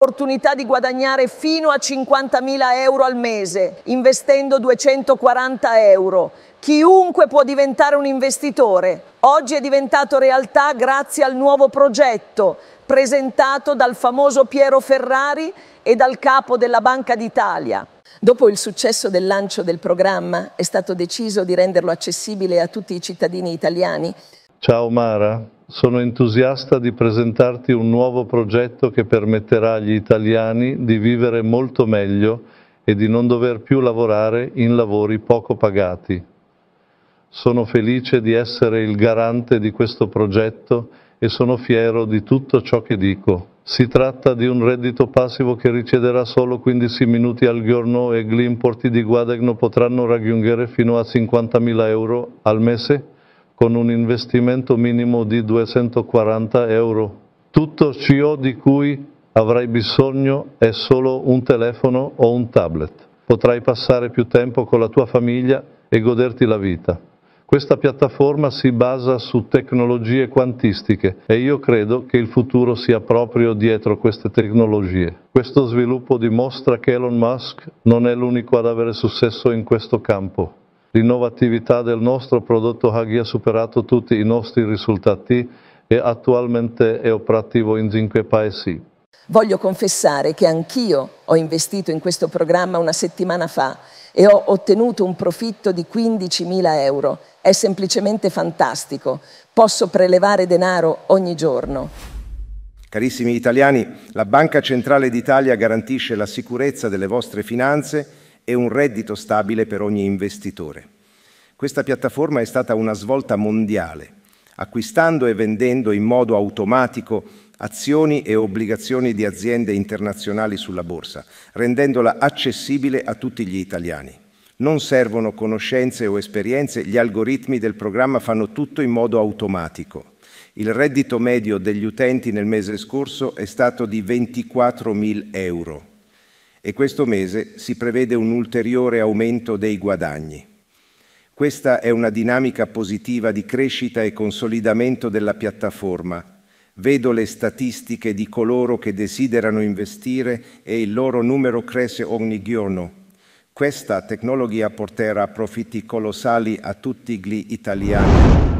opportunità di guadagnare fino a 50.000 euro al mese investendo 240 euro. Chiunque può diventare un investitore. Oggi è diventato realtà grazie al nuovo progetto presentato dal famoso Piero Ferrari e dal capo della Banca d'Italia. Dopo il successo del lancio del programma è stato deciso di renderlo accessibile a tutti i cittadini italiani. Ciao Mara sono entusiasta di presentarti un nuovo progetto che permetterà agli italiani di vivere molto meglio e di non dover più lavorare in lavori poco pagati. Sono felice di essere il garante di questo progetto e sono fiero di tutto ciò che dico. Si tratta di un reddito passivo che riceverà solo 15 minuti al giorno e gli importi di guadagno potranno raggiungere fino a 50.000 euro al mese con un investimento minimo di 240 euro. Tutto ciò di cui avrai bisogno è solo un telefono o un tablet. Potrai passare più tempo con la tua famiglia e goderti la vita. Questa piattaforma si basa su tecnologie quantistiche e io credo che il futuro sia proprio dietro queste tecnologie. Questo sviluppo dimostra che Elon Musk non è l'unico ad avere successo in questo campo l'innovatività del nostro prodotto Hagi ha superato tutti i nostri risultati e attualmente è operativo in cinque paesi. Voglio confessare che anch'io ho investito in questo programma una settimana fa e ho ottenuto un profitto di 15.000 euro. È semplicemente fantastico. Posso prelevare denaro ogni giorno. Carissimi italiani, la Banca Centrale d'Italia garantisce la sicurezza delle vostre finanze e un reddito stabile per ogni investitore. Questa piattaforma è stata una svolta mondiale, acquistando e vendendo in modo automatico azioni e obbligazioni di aziende internazionali sulla borsa, rendendola accessibile a tutti gli italiani. Non servono conoscenze o esperienze, gli algoritmi del programma fanno tutto in modo automatico. Il reddito medio degli utenti nel mese scorso è stato di 24.000 euro e questo mese si prevede un ulteriore aumento dei guadagni. Questa è una dinamica positiva di crescita e consolidamento della piattaforma. Vedo le statistiche di coloro che desiderano investire e il loro numero cresce ogni giorno. Questa tecnologia porterà profitti colossali a tutti gli italiani.